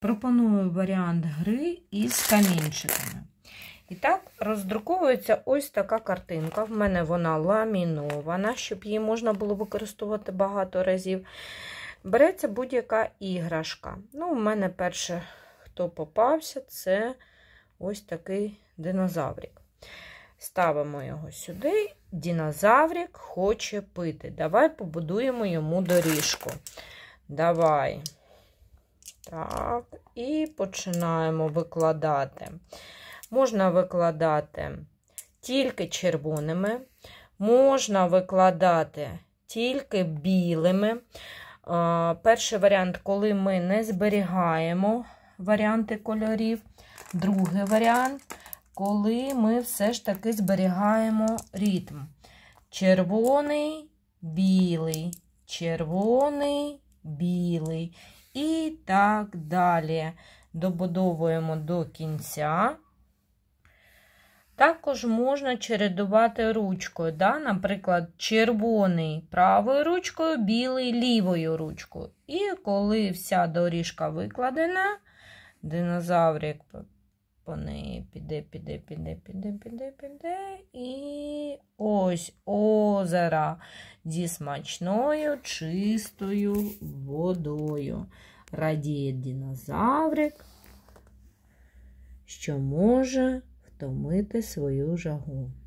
Пропоную варіант гри із камінчиками. І так, роздруковується ось така картинка. В мене вона ламінована, щоб її можна було використовувати багато разів. Береться будь-яка іграшка. Ну, У мене перше, хто попався, це ось такий динозаврик. Ставимо його сюди, динозаврик хоче пити. Давай побудуємо йому доріжку. Давай. Так, і починаємо викладати. Можна викладати тільки червоними, можна викладати тільки білими. Перший варіант, коли ми не зберігаємо варіанти кольорів. Другий варіант, коли ми все ж таки зберігаємо ритм. Червоний, білий, червоний, білий і так далі. Добудовуємо до кінця. Також можна чередувати ручкою. Да? Наприклад, червоний правою ручкою, білий лівою ручкою. І коли вся доріжка викладена, динозаврик по неї піде, піде, піде, піде, піде, піде. І ось озера зі смачною чистою водою. Радіє динозаврик, що може втомити свою жагу.